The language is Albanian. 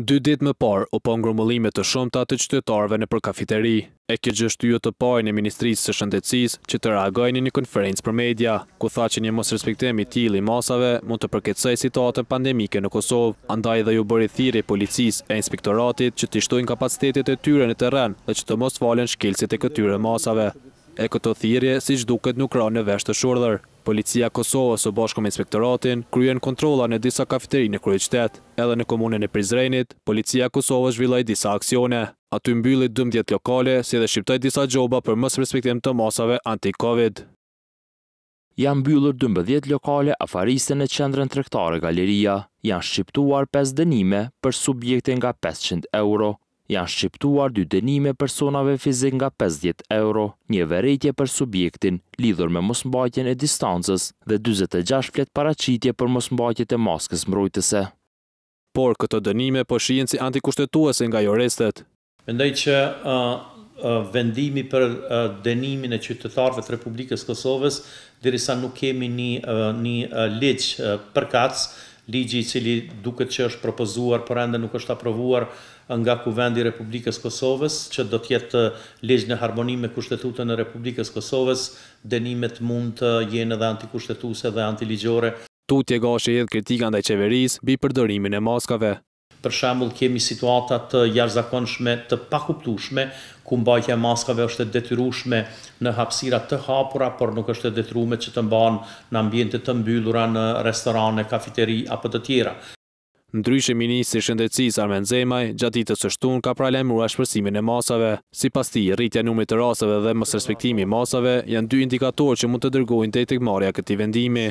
Dy dit më parë u po ngromëllime të shumë të atë qytetarve në për kafiteri, e kjo gjështu ju të pojnë e Ministrisë së Shëndecis që të reagojnë një konferencë për media, ku tha që një mos respektemi tjili masave mund të përketësaj situatën pandemike në Kosovë, andaj dhe ju bëri thiri policis e inspektoratit që të ishtojnë kapacitetit e tyre në teren dhe që të mos falen shkilsit e këtyre masave. E këto thirje si shduket nuk ra në veshtë të shurëdhër, Policia Kosovës o bashko me inspektoratin kryen kontrola në disa kafeteri në krye qtet. Edhe në komunën e Prizrenit, Policia Kosovës zhvillaj disa aksione. Aty mbyllit dëmdjet lokale, si dhe shqiptaj disa gjoba për mësë respektim të masave anti-Covid. Janë mbyllur 12 lokale afariste në qendrën trektare galeria. Janë shqiptuar 5 dënime për subjekte nga 500 euro janë shqiptuar dy denime personave fizik nga 50 euro, një verejtje për subjektin lidhur me mosmbajtjen e distancës dhe 26 flet paracitje për mosmbajtjet e maskës mbrojtëse. Por këto denime përshien po si antikushtetuese nga jorestet. Mendej që vendimi për denimin e qytetarve të Republikës Kosovës, dirisa nuk kemi një leqë përkacë, Ligji i cili duket që është propozuar por ende nuk është aprovuar nga Kuvendi i Republikës së Kosovës, që do të jetë në harmonim me kushtetutën e Republikës së Kosovës, denimet mund të jenë edhe antikushtetuse dhe antiligjore. Tutje edhe kritika ndaj qeveris, bi përdorimin e maskave për shembull kemi situata të jashtëzakonshme të pakuptueshme ku mbajtja e maskave është e detyrueshme në hapësira të hapura por nuk është e që të mbanë në ambjente të mbyllura në restorane, kafeteri apo të tjera. Ndryshe ministri i shëndetësisë Armen Zemaj gjatë ditës së shtun ka pranë shpërsimin e masave, sipas ti, rritja e numrit të rasteve dhe mosrespektimi i masave janë dy indikatorë që mund të dërgojnë tek marrja këtij vendimi.